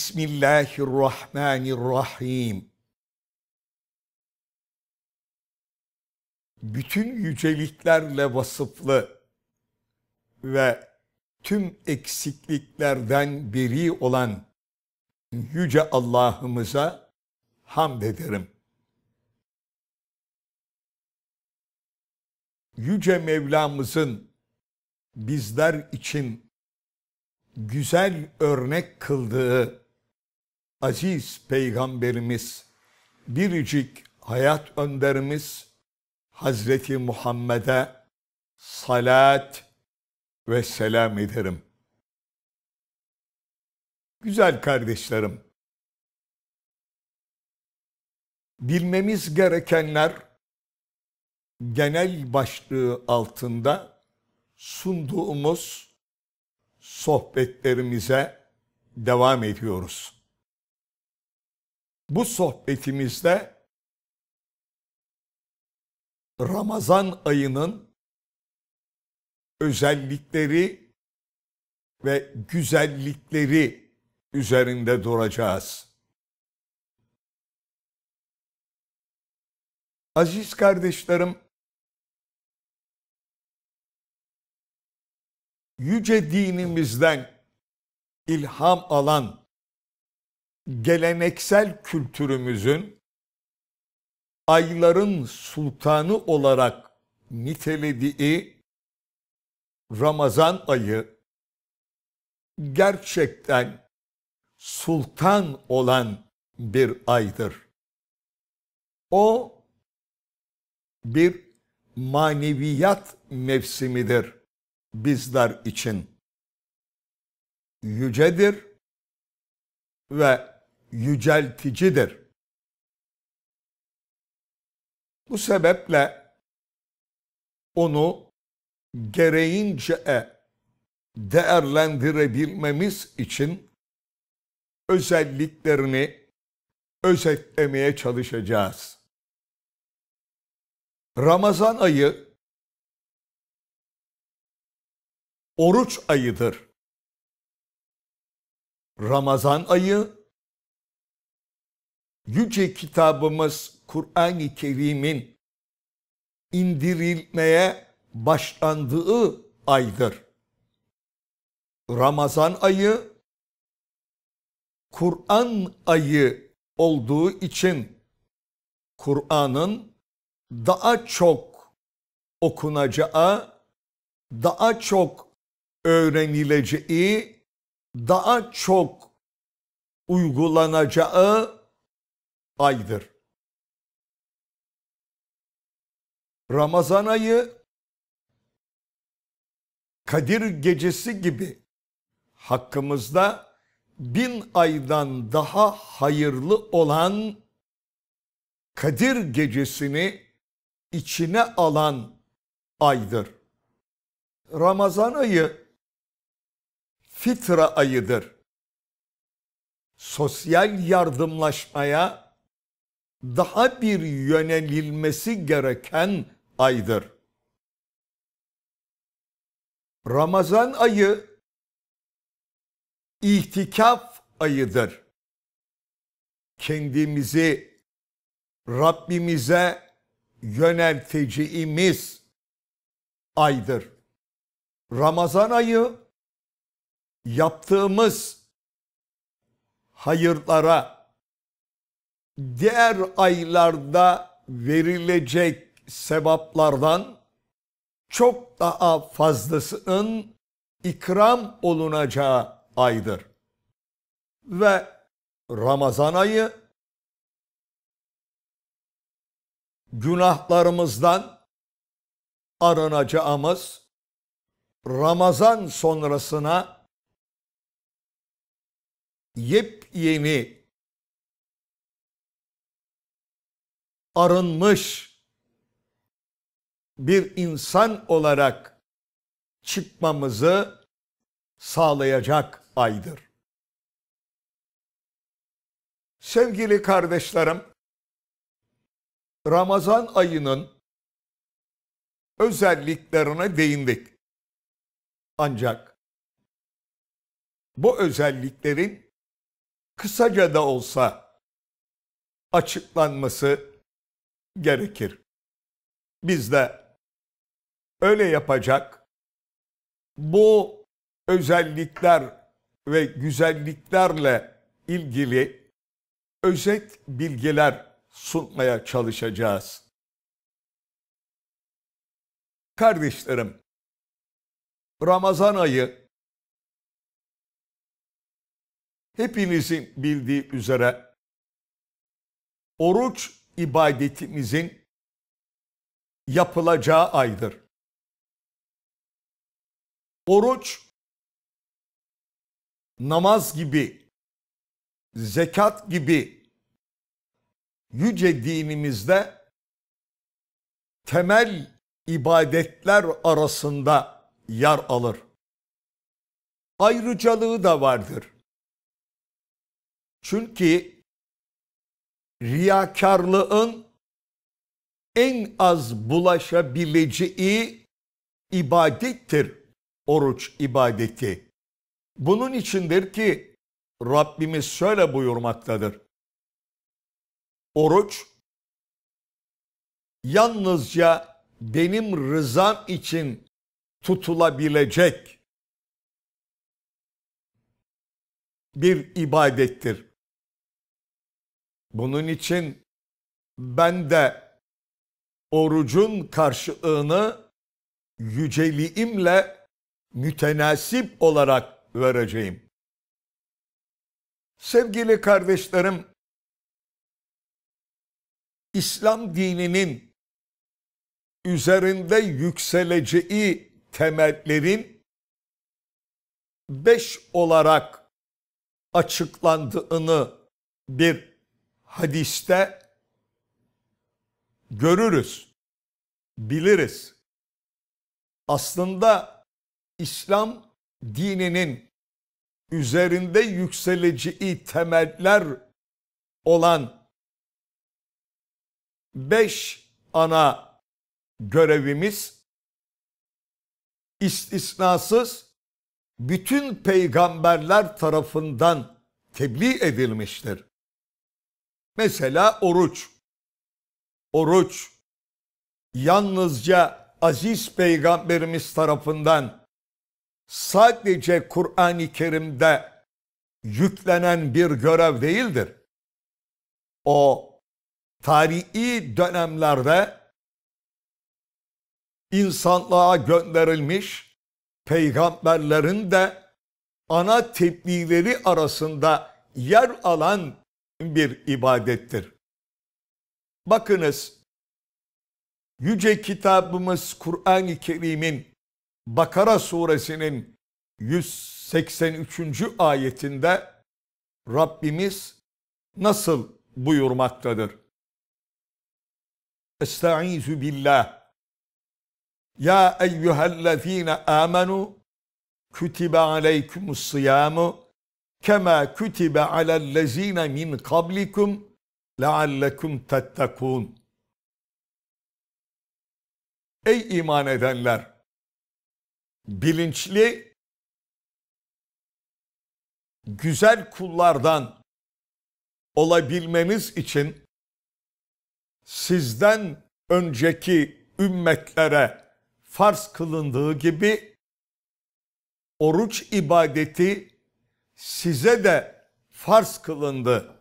Bismillahirrahmanirrahim. Bütün yüceliklerle vasıflı ve tüm eksikliklerden beri olan yüce Allah'ımıza hamd ederim. Yüce Mevlamızın bizler için güzel örnek kıldığı aziz peygamberimiz, biricik hayat önderimiz Hazreti Muhammed'e salat ve selam ederim. Güzel kardeşlerim, bilmemiz gerekenler genel başlığı altında sunduğumuz sohbetlerimize devam ediyoruz bu sohbetimizde Ramazan ayının özellikleri ve güzellikleri üzerinde duracağız. Aziz kardeşlerim, yüce dinimizden ilham alan geleneksel kültürümüzün ayların sultanı olarak nitelediği Ramazan ayı gerçekten sultan olan bir aydır. O bir maneviyat mevsimidir bizler için. Yücedir, ve yücelticidir. Bu sebeple onu gereğince değerlendirebilmemiz için özelliklerini özetlemeye çalışacağız. Ramazan ayı oruç ayıdır. Ramazan ayı. Yüce kitabımız Kur'an-ı Kerim'in indirilmeye başlandığı aydır. Ramazan ayı Kur'an ayı olduğu için Kur'an'ın daha çok okunacağı, daha çok öğrenileceği daha çok uygulanacağı aydır. Ramazan ayı Kadir gecesi gibi hakkımızda bin aydan daha hayırlı olan Kadir gecesini içine alan aydır. Ramazan ayı fitra ayıdır. Sosyal yardımlaşmaya daha bir yönelilmesi gereken aydır. Ramazan ayı ihtikaf ayıdır. Kendimizi Rabbimize yönelteceğimiz aydır. Ramazan ayı yaptığımız hayırlara diğer aylarda verilecek sevaplardan çok daha fazlasının ikram olunacağı aydır. Ve Ramazan ayı günahlarımızdan arınacağımız Ramazan sonrasına yepyeni arınmış bir insan olarak çıkmamızı sağlayacak aydır. Sevgili kardeşlerim, Ramazan ayının özelliklerine değindik. Ancak bu özelliklerin kısaca da olsa açıklanması gerekir. Biz de öyle yapacak bu özellikler ve güzelliklerle ilgili özet bilgiler sunmaya çalışacağız. Kardeşlerim, Ramazan ayı Hepinizin bildiği üzere oruç ibadetimizin yapılacağı aydır. Oruç namaz gibi, zekat gibi yüce dinimizde temel ibadetler arasında yer alır. Ayrıcalığı da vardır. Çünkü riyakarlığın en az bulaşabileceği ibadettir oruç ibadeti. Bunun içindir ki Rabbimiz şöyle buyurmaktadır. Oruç yalnızca benim rızam için tutulabilecek bir ibadettir. Bunun için ben de orucun karşılığını yüceliğimle mütenasip olarak vereceğim. Sevgili kardeşlerim, İslam dininin üzerinde yükseleceği temellerin beş olarak açıklandığını bir hadiste görürüz, biliriz. Aslında İslam dininin üzerinde yükseleceği temeller olan beş ana görevimiz istisnasız bütün peygamberler tarafından tebliğ edilmiştir. Mesela oruç. Oruç yalnızca aziz peygamberimiz tarafından sadece Kur'an-ı Kerim'de yüklenen bir görev değildir. O tarihi dönemlerde insanlığa gönderilmiş peygamberlerin de ana tebliğleri arasında yer alan bir ibadettir. Bakınız, yüce kitabımız Kur'an-ı Kerim'in Bakara suresinin 183. ayetinde Rabbimiz nasıl buyurmaktadır? Estaizu billah. Ya eyyühellezine amenu kütibe aleykumus siyamu Kema kutibe alellezine min kablikum leallekum tettekun. Ey iman edenler! Bilinçli, güzel kullardan olabilmeniz için sizden önceki ümmetlere farz kılındığı gibi oruç ibadeti size de farz kılındı,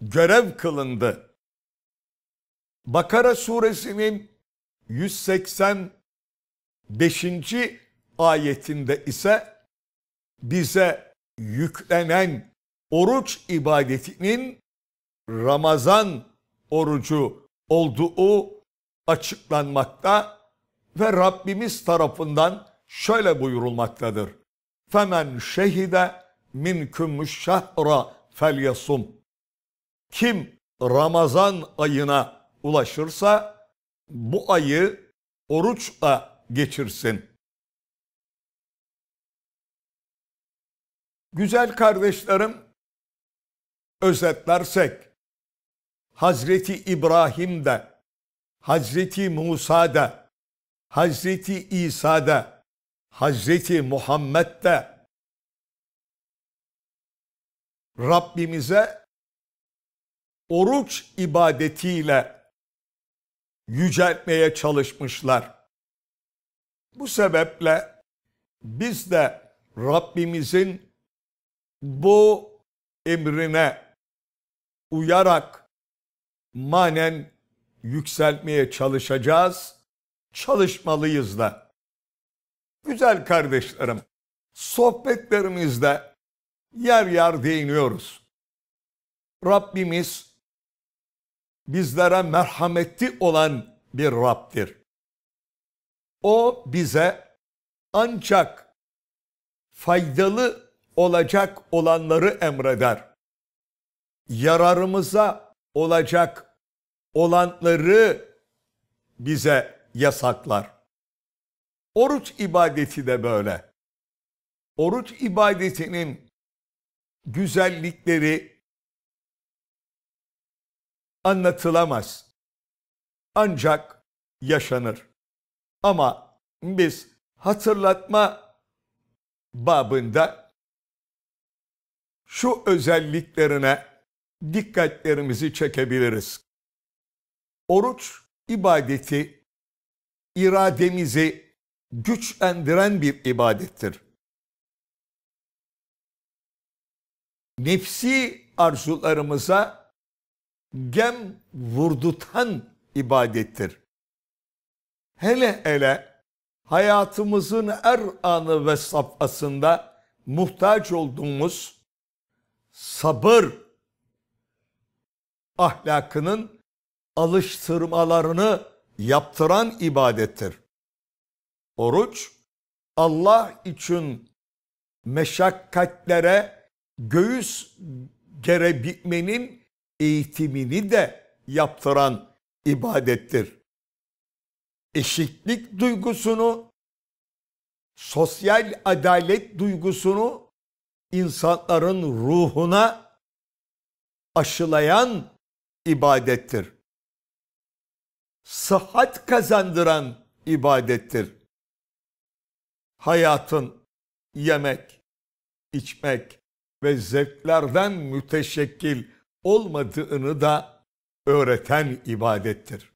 görev kılındı. Bakara suresinin 185. ayetinde ise bize yüklenen oruç ibadetinin Ramazan orucu olduğu açıklanmakta ve Rabbimiz tarafından şöyle buyurulmaktadır. Femen şehide minküm şehra felyasum. Kim Ramazan ayına ulaşırsa bu ayı oruçla geçirsin. Güzel kardeşlerim, özetlersek Hazreti İbrahim de, Hazreti Musa da, Hazreti İsa da, Hazreti Muhammed de Rabbimize oruç ibadetiyle yüceltmeye çalışmışlar. Bu sebeple biz de Rabbimizin bu emrine uyarak manen yükseltmeye çalışacağız, çalışmalıyız da. Güzel kardeşlerim, sohbetlerimizde yer yer değiniyoruz. Rabbimiz bizlere merhametli olan bir Rab'dir. O bize ancak faydalı olacak olanları emreder. Yararımıza olacak olanları bize yasaklar. Oruç ibadeti de böyle. Oruç ibadetinin güzellikleri anlatılamaz. Ancak yaşanır. Ama biz hatırlatma babında şu özelliklerine dikkatlerimizi çekebiliriz. Oruç ibadeti irademizi güçlendiren bir ibadettir. nefsi arzularımıza gem vurdutan ibadettir. Hele hele hayatımızın er anı ve safhasında muhtaç olduğumuz sabır ahlakının alıştırmalarını yaptıran ibadettir. Oruç Allah için meşakkatlere göğüs gerebikmenin eğitimini de yaptıran ibadettir. Eşitlik duygusunu, sosyal adalet duygusunu insanların ruhuna aşılayan ibadettir. Sıhhat kazandıran ibadettir. Hayatın yemek, içmek, ve zevklerden müteşekkil olmadığını da öğreten ibadettir.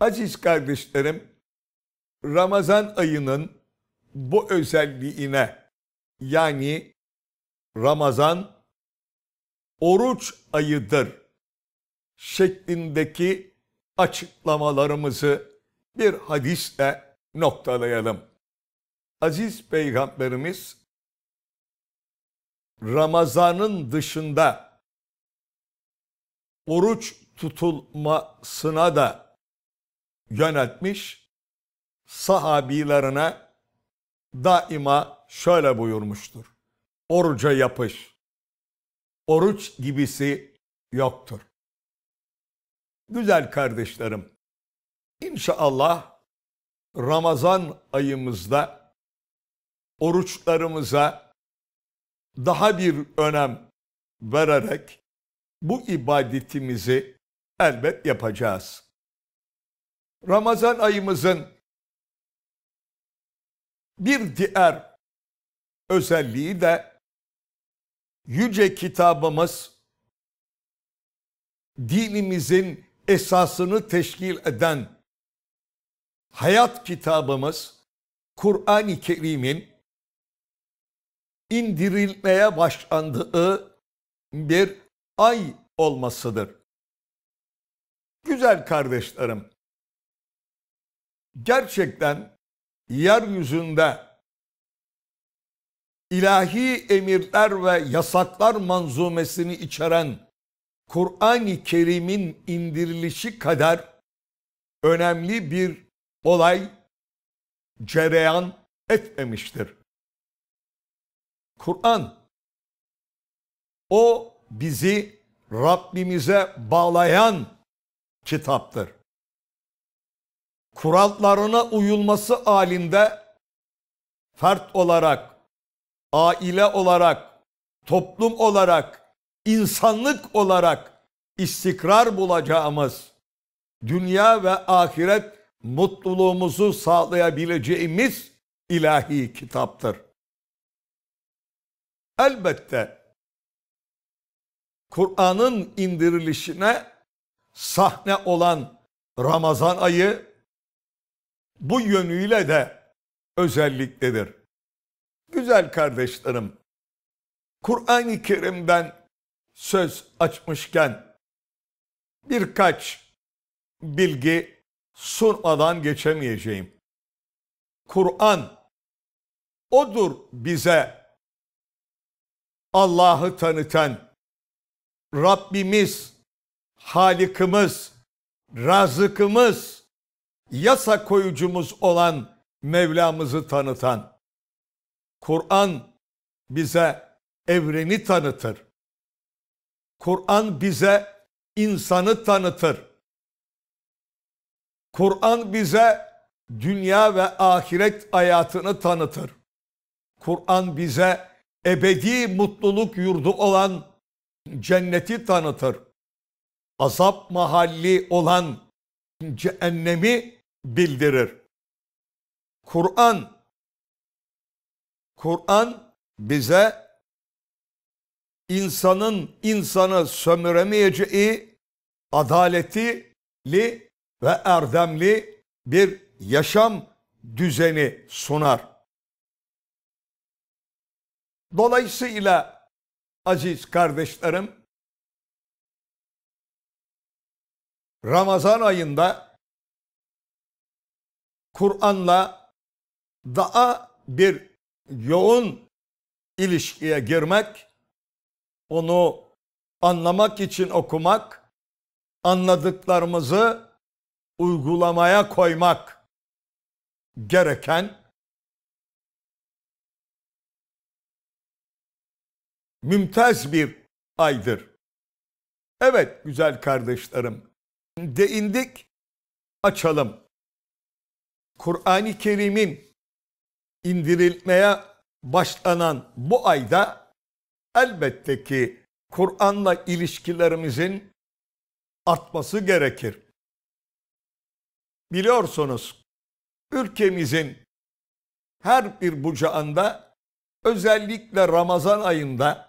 Aziz kardeşlerim, Ramazan ayının bu özelliğine yani Ramazan oruç ayıdır şeklindeki açıklamalarımızı bir hadisle noktalayalım. Aziz Peygamberimiz Ramazan'ın dışında oruç tutulmasına da yönetmiş sahabilerine daima şöyle buyurmuştur. Oruca yapış. Oruç gibisi yoktur. Güzel kardeşlerim, inşallah Ramazan ayımızda oruçlarımıza daha bir önem vererek bu ibadetimizi elbet yapacağız. Ramazan ayımızın bir diğer özelliği de yüce kitabımız dinimizin esasını teşkil eden hayat kitabımız Kur'an-ı Kerim'in indirilmeye başlandığı bir ay olmasıdır. Güzel kardeşlerim, gerçekten yeryüzünde ilahi emirler ve yasaklar manzumesini içeren Kur'an-ı Kerim'in indirilişi kadar önemli bir olay cereyan etmemiştir. Kur'an. O bizi Rabbimize bağlayan kitaptır. Kurallarına uyulması halinde fert olarak, aile olarak, toplum olarak, insanlık olarak istikrar bulacağımız, dünya ve ahiret mutluluğumuzu sağlayabileceğimiz ilahi kitaptır. Elbette Kur'an'ın indirilişine sahne olan Ramazan ayı bu yönüyle de özelliktedir. Güzel kardeşlerim, Kur'an-ı Kerim'den söz açmışken birkaç bilgi sunmadan geçemeyeceğim. Kur'an odur bize Allah'ı tanıtan Rabbimiz, Halikimiz, Razıkımız, yasa koyucumuz olan Mevlamızı tanıtan. Kur'an bize evreni tanıtır. Kur'an bize insanı tanıtır. Kur'an bize dünya ve ahiret hayatını tanıtır. Kur'an bize ebedi mutluluk yurdu olan cenneti tanıtır. Azap mahalli olan cehennemi bildirir. Kur'an Kur'an bize insanın insanı sömüremeyeceği adaletli ve erdemli bir yaşam düzeni sunar. Dolayısıyla aziz kardeşlerim Ramazan ayında Kur'an'la daha bir yoğun ilişkiye girmek, onu anlamak için okumak, anladıklarımızı uygulamaya koymak gereken mümtaz bir aydır. Evet güzel kardeşlerim, değindik, açalım. Kur'an-ı Kerim'in indirilmeye başlanan bu ayda elbette ki Kur'an'la ilişkilerimizin artması gerekir. Biliyorsunuz ülkemizin her bir bucağında özellikle Ramazan ayında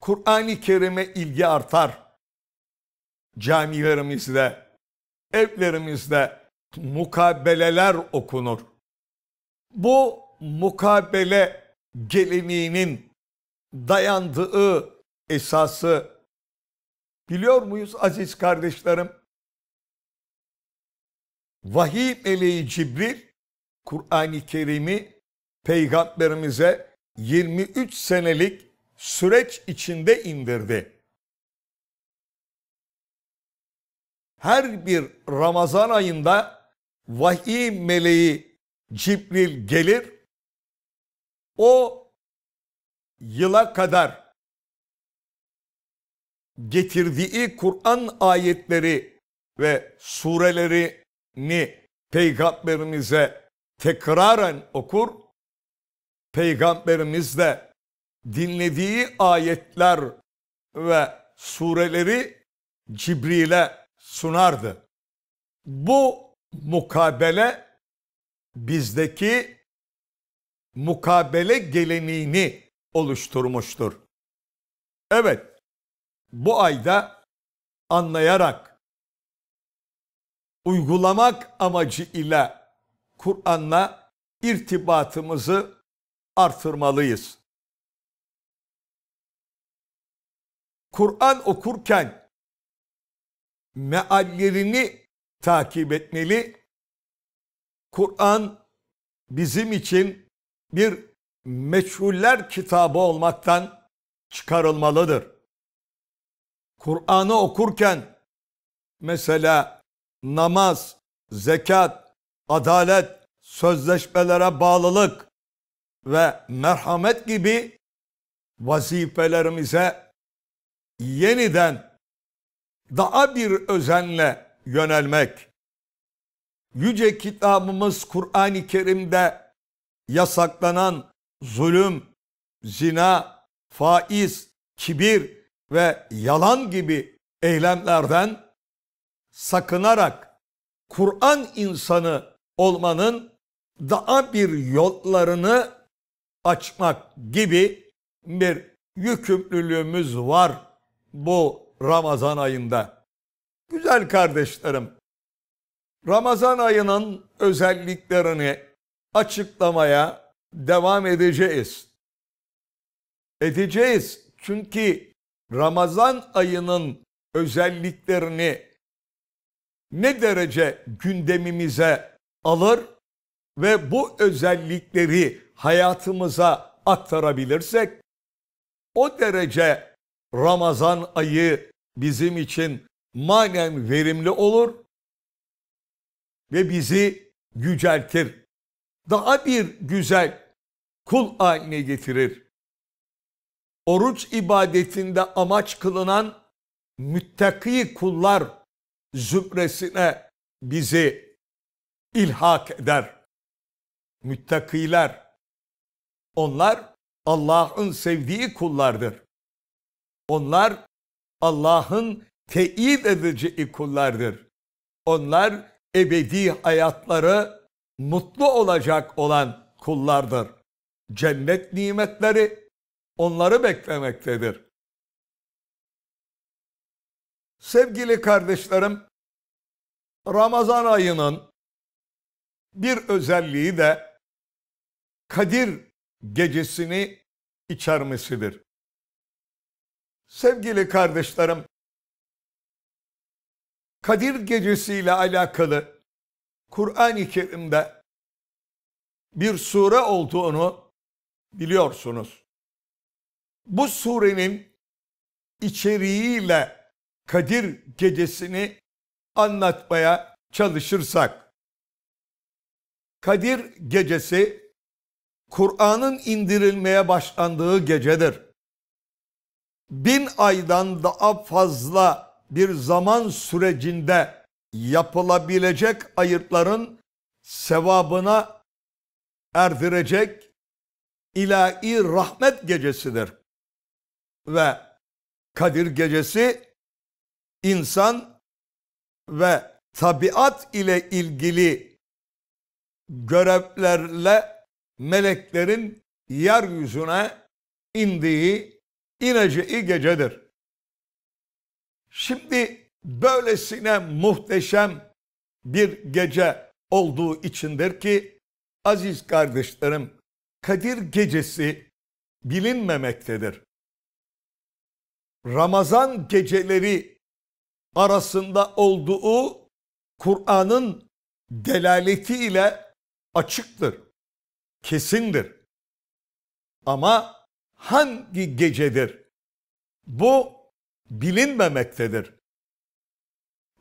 Kur'an-ı Kerim'e ilgi artar. Camilerimizde, evlerimizde mukabeleler okunur. Bu mukabele geleneğinin dayandığı esası biliyor muyuz aziz kardeşlerim? Vahiy meleği Cibril Kur'an-ı Kerim'i peygamberimize 23 senelik süreç içinde indirdi. Her bir Ramazan ayında vahiy meleği Cibril gelir. O yıla kadar getirdiği Kur'an ayetleri ve surelerini peygamberimize tekraren okur. Peygamberimiz de dinlediği ayetler ve sureleri Cibril'e sunardı. Bu mukabele bizdeki mukabele geleneğini oluşturmuştur. Evet, bu ayda anlayarak, uygulamak amacı ile Kur'an'la irtibatımızı artırmalıyız. Kur'an okurken meallerini takip etmeli. Kur'an bizim için bir meçhuller kitabı olmaktan çıkarılmalıdır. Kur'an'ı okurken mesela namaz, zekat, adalet, sözleşmelere bağlılık ve merhamet gibi vazifelerimize yeniden daha bir özenle yönelmek. Yüce kitabımız Kur'an-ı Kerim'de yasaklanan zulüm, zina, faiz, kibir ve yalan gibi eylemlerden sakınarak Kur'an insanı olmanın daha bir yollarını açmak gibi bir yükümlülüğümüz var bu Ramazan ayında. Güzel kardeşlerim, Ramazan ayının özelliklerini açıklamaya devam edeceğiz. Edeceğiz çünkü Ramazan ayının özelliklerini ne derece gündemimize alır ve bu özellikleri hayatımıza aktarabilirsek o derece Ramazan ayı bizim için manen verimli olur ve bizi yüceltir. Daha bir güzel kul haline getirir. Oruç ibadetinde amaç kılınan müttaki kullar zümresine bizi ilhak eder. Müttakiler onlar Allah'ın sevdiği kullardır. Onlar Allah'ın teyit edeceği kullardır. Onlar ebedi hayatları mutlu olacak olan kullardır. Cennet nimetleri onları beklemektedir. Sevgili kardeşlerim, Ramazan ayının bir özelliği de Kadir gecesini içermesidir. Sevgili kardeşlerim, Kadir Gecesi ile alakalı Kur'an-ı Kerim'de bir sure olduğunu biliyorsunuz. Bu surenin içeriğiyle Kadir Gecesi'ni anlatmaya çalışırsak, Kadir Gecesi Kur'an'ın indirilmeye başlandığı gecedir bin aydan daha fazla bir zaman sürecinde yapılabilecek ayırtların sevabına erdirecek ilahi rahmet gecesidir. Ve Kadir gecesi insan ve tabiat ile ilgili görevlerle meleklerin yeryüzüne indiği ineceği gecedir. Şimdi böylesine muhteşem bir gece olduğu içindir ki aziz kardeşlerim Kadir gecesi bilinmemektedir. Ramazan geceleri arasında olduğu Kur'an'ın delaleti ile açıktır, kesindir. Ama hangi gecedir? Bu bilinmemektedir.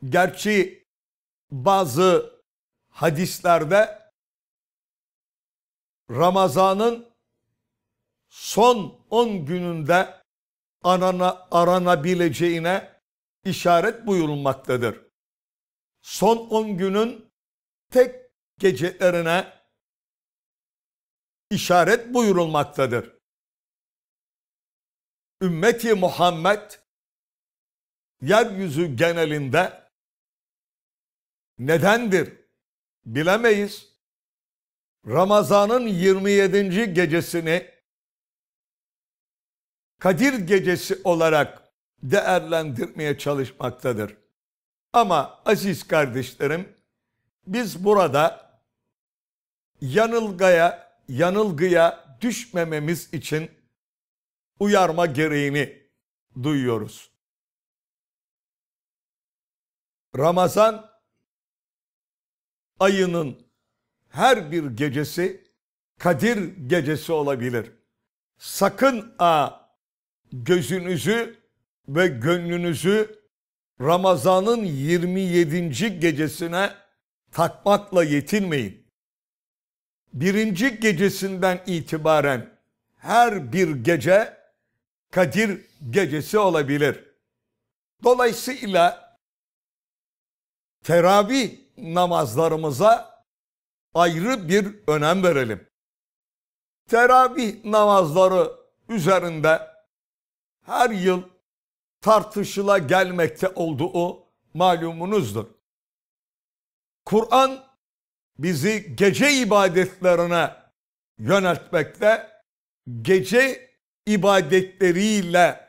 Gerçi bazı hadislerde Ramazan'ın son 10 gününde arana, aranabileceğine işaret buyurulmaktadır. Son 10 günün tek gecelerine işaret buyurulmaktadır ümmeti Muhammed yeryüzü genelinde nedendir bilemeyiz. Ramazan'ın 27. gecesini Kadir gecesi olarak değerlendirmeye çalışmaktadır. Ama aziz kardeşlerim biz burada yanılgaya, yanılgıya düşmememiz için uyarma gereğini duyuyoruz. Ramazan ayının her bir gecesi Kadir gecesi olabilir. Sakın a gözünüzü ve gönlünüzü Ramazan'ın 27. gecesine takmakla yetinmeyin. Birinci gecesinden itibaren her bir gece Kadir gecesi olabilir. Dolayısıyla teravih namazlarımıza ayrı bir önem verelim. Teravih namazları üzerinde her yıl tartışıla gelmekte olduğu malumunuzdur. Kur'an bizi gece ibadetlerine yöneltmekte, gece ibadetleriyle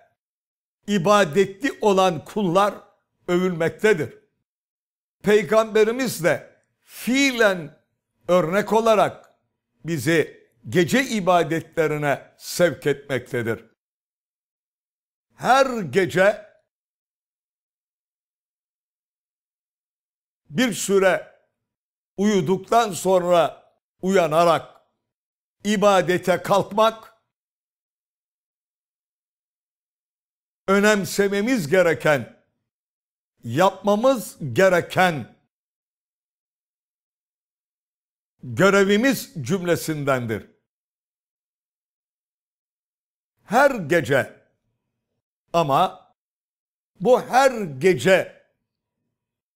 ibadetli olan kullar övülmektedir. Peygamberimiz de fiilen örnek olarak bizi gece ibadetlerine sevk etmektedir. Her gece bir süre uyuduktan sonra uyanarak ibadete kalkmak önemsememiz gereken, yapmamız gereken görevimiz cümlesindendir. Her gece ama bu her gece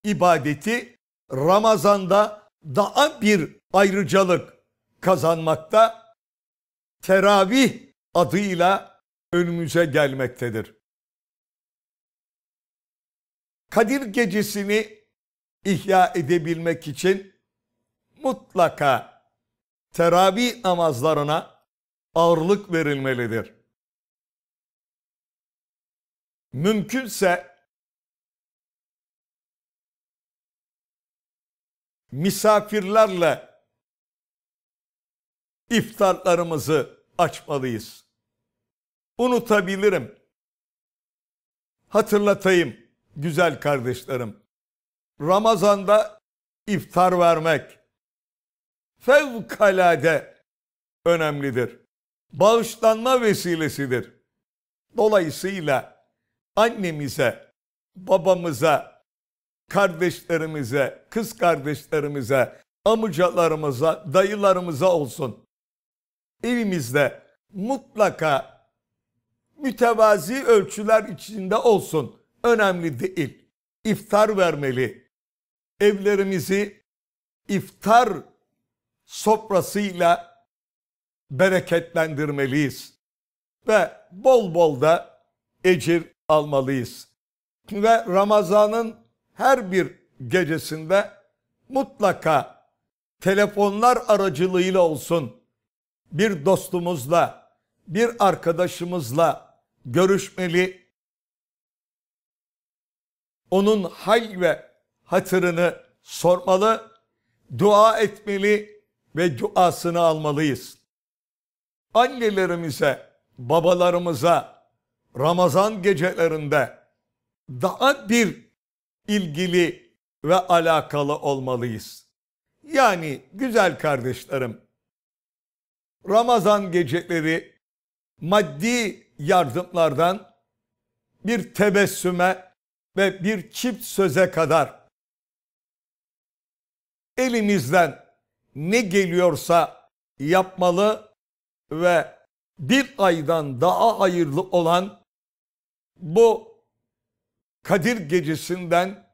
ibadeti Ramazan'da daha bir ayrıcalık kazanmakta teravih adıyla önümüze gelmektedir. Kadir gecesini ihya edebilmek için mutlaka teravih namazlarına ağırlık verilmelidir. Mümkünse misafirlerle iftarlarımızı açmalıyız. Unutabilirim. Hatırlatayım güzel kardeşlerim. Ramazanda iftar vermek fevkalade önemlidir. Bağışlanma vesilesidir. Dolayısıyla annemize, babamıza, kardeşlerimize, kız kardeşlerimize, amcalarımıza, dayılarımıza olsun. Evimizde mutlaka mütevazi ölçüler içinde olsun önemli değil. İftar vermeli. Evlerimizi iftar sofrasıyla bereketlendirmeliyiz ve bol bol da ecir almalıyız. Ve Ramazan'ın her bir gecesinde mutlaka telefonlar aracılığıyla olsun bir dostumuzla, bir arkadaşımızla görüşmeli, onun hal ve hatırını sormalı, dua etmeli ve duasını almalıyız. Annelerimize, babalarımıza Ramazan gecelerinde daha bir ilgili ve alakalı olmalıyız. Yani güzel kardeşlerim, Ramazan geceleri maddi yardımlardan bir tebessüme ve bir çift söze kadar elimizden ne geliyorsa yapmalı ve bir aydan daha hayırlı olan bu Kadir gecesinden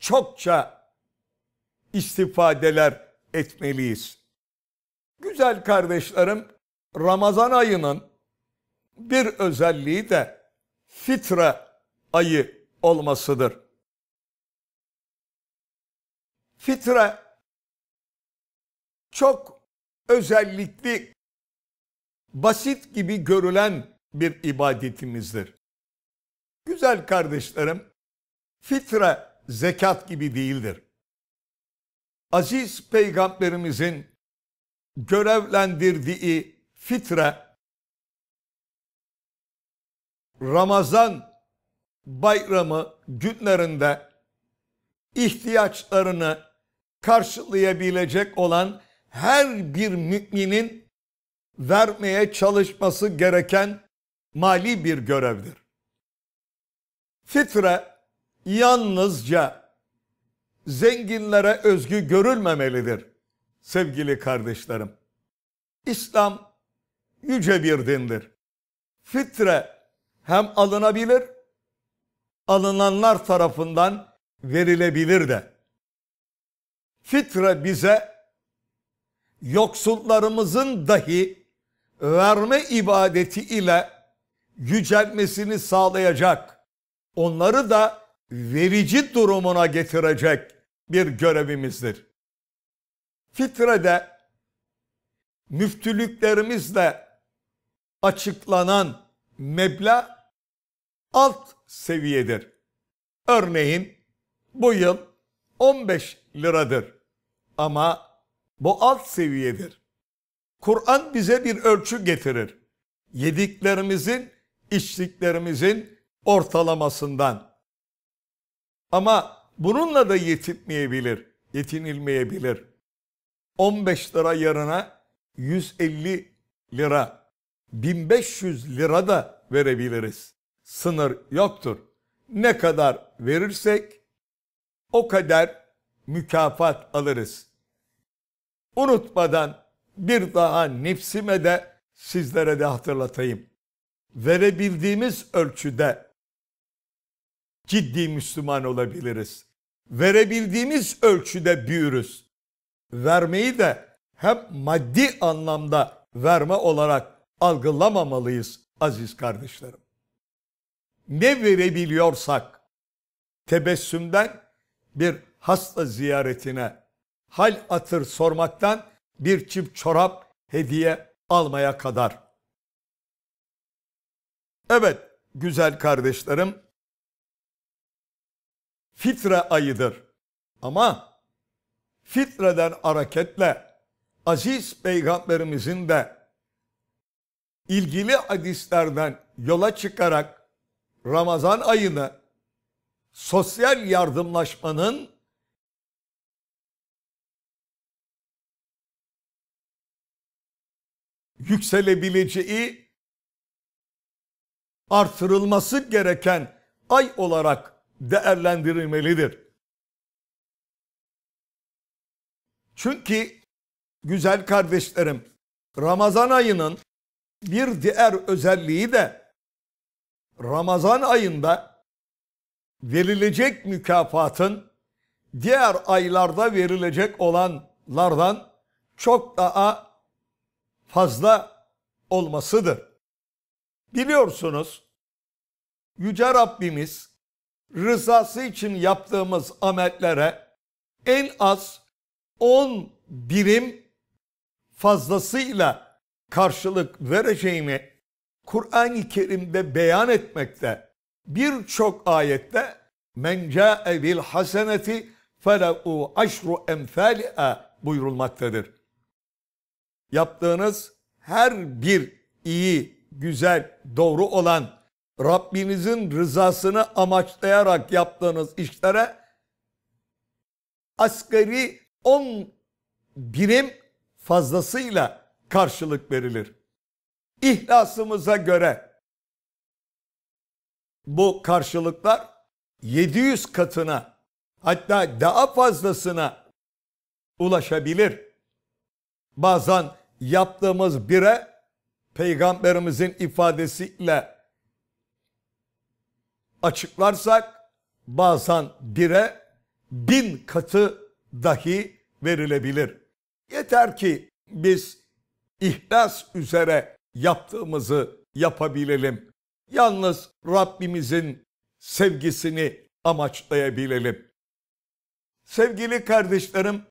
çokça istifadeler etmeliyiz. Güzel kardeşlerim, Ramazan ayının bir özelliği de fitre ayı olmasıdır. Fitre çok özellikli, basit gibi görülen bir ibadetimizdir. Güzel kardeşlerim, fitre zekat gibi değildir. Aziz peygamberimizin görevlendirdiği fitre Ramazan bayramı günlerinde ihtiyaçlarını karşılayabilecek olan her bir müminin vermeye çalışması gereken mali bir görevdir. Fitre yalnızca zenginlere özgü görülmemelidir sevgili kardeşlerim. İslam yüce bir dindir. Fitre hem alınabilir, alınanlar tarafından verilebilir de. Fitre bize yoksullarımızın dahi verme ibadeti ile yücelmesini sağlayacak. Onları da verici durumuna getirecek bir görevimizdir. Fitrede müftülüklerimizle açıklanan meblağ alt seviyedir. Örneğin bu yıl 15 liradır ama bu alt seviyedir. Kur'an bize bir ölçü getirir. Yediklerimizin, içtiklerimizin ortalamasından. Ama bununla da yetinmeyebilir, yetinilmeyebilir. 15 lira yarına 150 lira, 1500 lira da verebiliriz sınır yoktur. Ne kadar verirsek o kadar mükafat alırız. Unutmadan bir daha nefsime de sizlere de hatırlatayım. Verebildiğimiz ölçüde ciddi Müslüman olabiliriz. Verebildiğimiz ölçüde büyürüz. Vermeyi de hem maddi anlamda verme olarak algılamamalıyız aziz kardeşlerim ne verebiliyorsak tebessümden bir hasta ziyaretine hal atır sormaktan bir çift çorap hediye almaya kadar. Evet güzel kardeşlerim fitre ayıdır ama fitreden hareketle aziz peygamberimizin de ilgili hadislerden yola çıkarak Ramazan ayını sosyal yardımlaşmanın yükselebileceği artırılması gereken ay olarak değerlendirilmelidir. Çünkü güzel kardeşlerim Ramazan ayının bir diğer özelliği de Ramazan ayında verilecek mükafatın diğer aylarda verilecek olanlardan çok daha fazla olmasıdır. Biliyorsunuz Yüce Rabbimiz rızası için yaptığımız amellere en az 10 birim fazlasıyla karşılık vereceğini Kur'an-ı Kerim'de beyan etmekte birçok ayette men ca'e bil haseneti felehu aşru emfaliha buyurulmaktadır. Yaptığınız her bir iyi, güzel, doğru olan Rabbinizin rızasını amaçlayarak yaptığınız işlere asgari 10 birim fazlasıyla karşılık verilir. İhlasımıza göre bu karşılıklar 700 katına hatta daha fazlasına ulaşabilir. Bazen yaptığımız bire peygamberimizin ifadesiyle açıklarsak bazen bire bin katı dahi verilebilir. Yeter ki biz ihlas üzere yaptığımızı yapabilelim. Yalnız Rabbimizin sevgisini amaçlayabilelim. Sevgili kardeşlerim,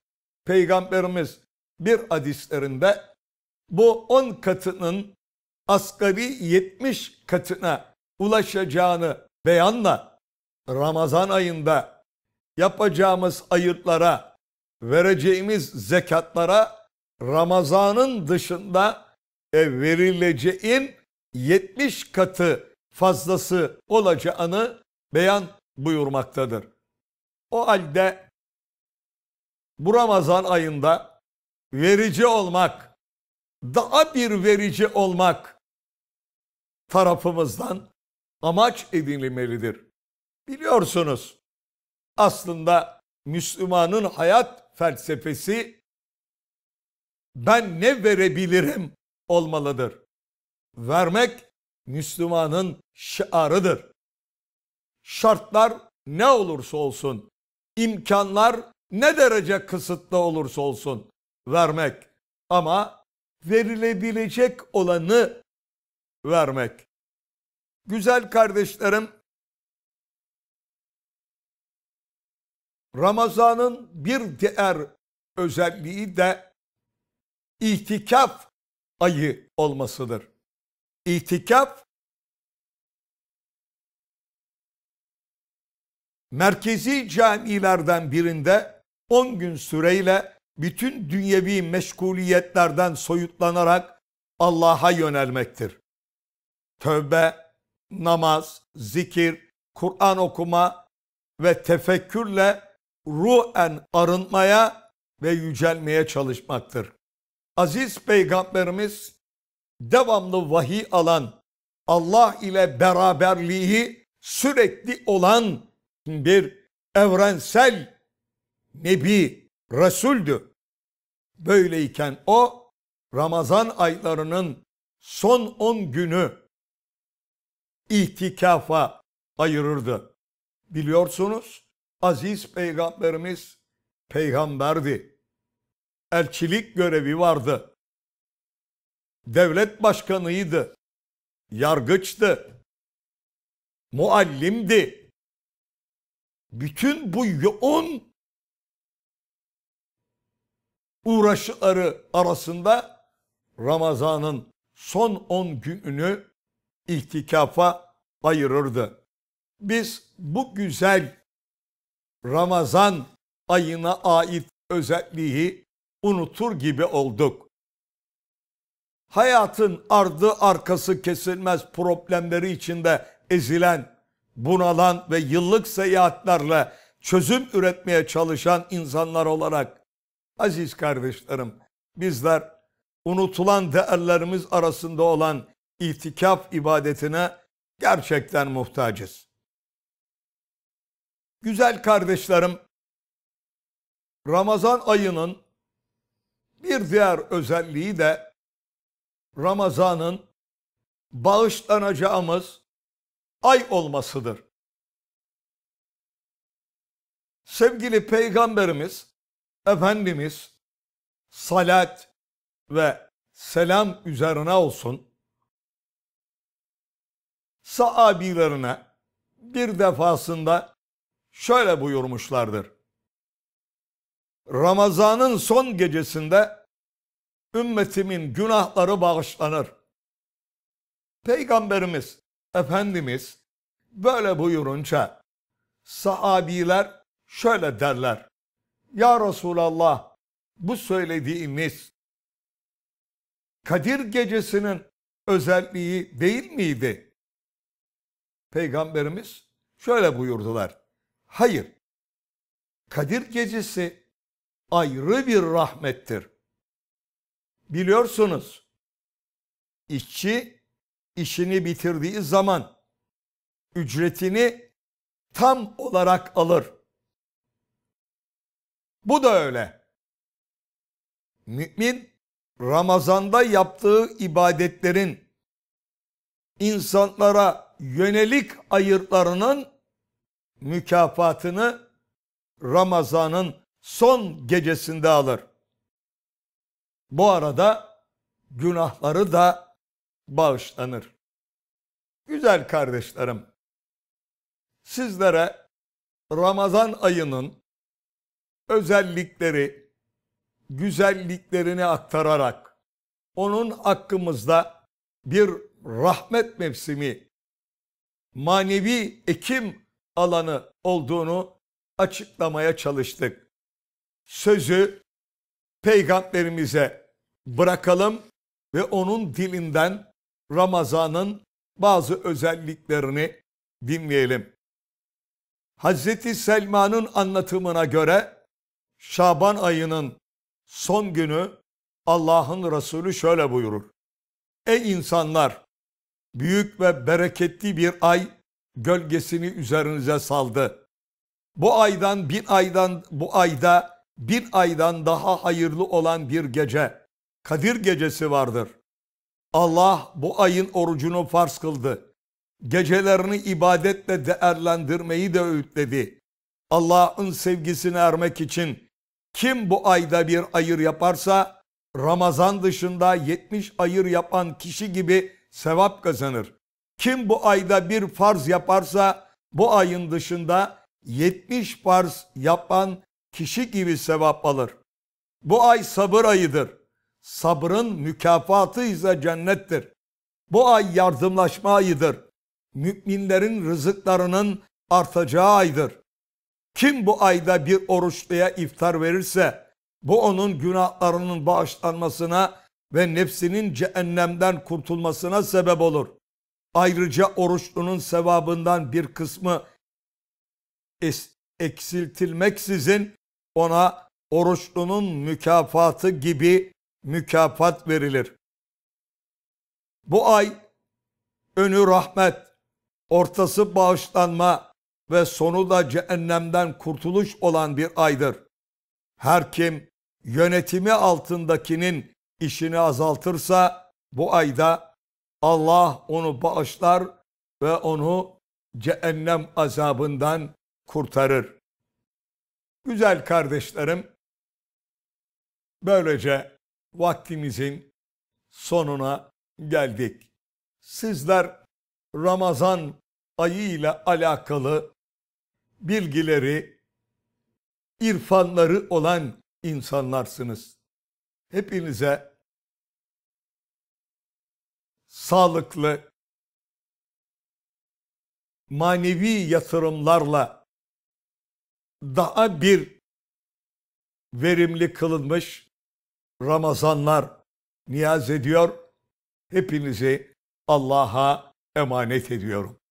Peygamberimiz bir hadislerinde bu on katının asgari yetmiş katına ulaşacağını beyanla Ramazan ayında yapacağımız ayırtlara, vereceğimiz zekatlara Ramazan'ın dışında e, verileceğin 70 katı fazlası olacağını beyan buyurmaktadır. O halde bu Ramazan ayında verici olmak, daha bir verici olmak tarafımızdan amaç edinilmelidir. Biliyorsunuz aslında Müslümanın hayat felsefesi ben ne verebilirim olmalıdır. Vermek Müslümanın şiarıdır. Şartlar ne olursa olsun, imkanlar ne derece kısıtlı olursa olsun vermek ama verilebilecek olanı vermek. Güzel kardeşlerim, Ramazan'ın bir diğer özelliği de ihtikaf ayı olmasıdır. İtikaf merkezi camilerden birinde 10 gün süreyle bütün dünyevi meşguliyetlerden soyutlanarak Allah'a yönelmektir. Tövbe, namaz, zikir, Kur'an okuma ve tefekkürle ruhen arınmaya ve yücelmeye çalışmaktır aziz peygamberimiz devamlı vahiy alan Allah ile beraberliği sürekli olan bir evrensel nebi, resuldü. Böyleyken o Ramazan aylarının son 10 günü itikafa ayırırdı. Biliyorsunuz aziz peygamberimiz peygamberdi elçilik görevi vardı. Devlet başkanıydı. Yargıçtı. Muallimdi. Bütün bu yoğun uğraşları arasında Ramazan'ın son 10 gününü ihtikafa ayırırdı. Biz bu güzel Ramazan ayına ait özelliği unutur gibi olduk. Hayatın ardı arkası kesilmez problemleri içinde ezilen, bunalan ve yıllık seyahatlerle çözüm üretmeye çalışan insanlar olarak aziz kardeşlerim bizler unutulan değerlerimiz arasında olan itikaf ibadetine gerçekten muhtacız. Güzel kardeşlerim, Ramazan ayının bir diğer özelliği de Ramazan'ın bağışlanacağımız ay olmasıdır. Sevgili Peygamberimiz, Efendimiz salat ve selam üzerine olsun sahabilerine bir defasında şöyle buyurmuşlardır. Ramazan'ın son gecesinde ümmetimin günahları bağışlanır. Peygamberimiz, Efendimiz böyle buyurunca sahabiler şöyle derler. Ya Resulallah bu söylediğiniz Kadir gecesinin özelliği değil miydi? Peygamberimiz şöyle buyurdular. Hayır. Kadir gecesi ayrı bir rahmettir. Biliyorsunuz işçi işini bitirdiği zaman ücretini tam olarak alır. Bu da öyle. Mümin Ramazan'da yaptığı ibadetlerin insanlara yönelik ayırtlarının mükafatını Ramazan'ın son gecesinde alır. Bu arada günahları da bağışlanır. Güzel kardeşlerim, sizlere Ramazan ayının özellikleri, güzelliklerini aktararak onun hakkımızda bir rahmet mevsimi, manevi ekim alanı olduğunu açıklamaya çalıştık sözü peygamberimize bırakalım ve onun dilinden Ramazan'ın bazı özelliklerini dinleyelim. Hazreti Selma'nın anlatımına göre Şaban ayının son günü Allah'ın Resulü şöyle buyurur. Ey insanlar! Büyük ve bereketli bir ay gölgesini üzerinize saldı. Bu aydan bir aydan bu ayda bir aydan daha hayırlı olan bir gece, Kadir gecesi vardır. Allah bu ayın orucunu farz kıldı. Gecelerini ibadetle değerlendirmeyi de öğütledi. Allah'ın sevgisine ermek için kim bu ayda bir ayır yaparsa Ramazan dışında 70 ayır yapan kişi gibi sevap kazanır. Kim bu ayda bir farz yaparsa bu ayın dışında 70 farz yapan kişi gibi sevap alır. Bu ay sabır ayıdır. Sabrın mükafatı ise cennettir. Bu ay yardımlaşma ayıdır. Müminlerin rızıklarının artacağı aydır. Kim bu ayda bir oruçluya iftar verirse bu onun günahlarının bağışlanmasına ve nefsinin cehennemden kurtulmasına sebep olur. Ayrıca oruçlunun sevabından bir kısmı eksiltilmeksizin ona oruçlunun mükafatı gibi mükafat verilir. Bu ay önü rahmet, ortası bağışlanma ve sonu da cehennemden kurtuluş olan bir aydır. Her kim yönetimi altındakinin işini azaltırsa bu ayda Allah onu bağışlar ve onu cehennem azabından kurtarır. Güzel kardeşlerim, böylece vaktimizin sonuna geldik. Sizler Ramazan ayı ile alakalı bilgileri, irfanları olan insanlarsınız. Hepinize sağlıklı, manevi yatırımlarla daha bir verimli kılınmış Ramazanlar niyaz ediyor. Hepinizi Allah'a emanet ediyorum.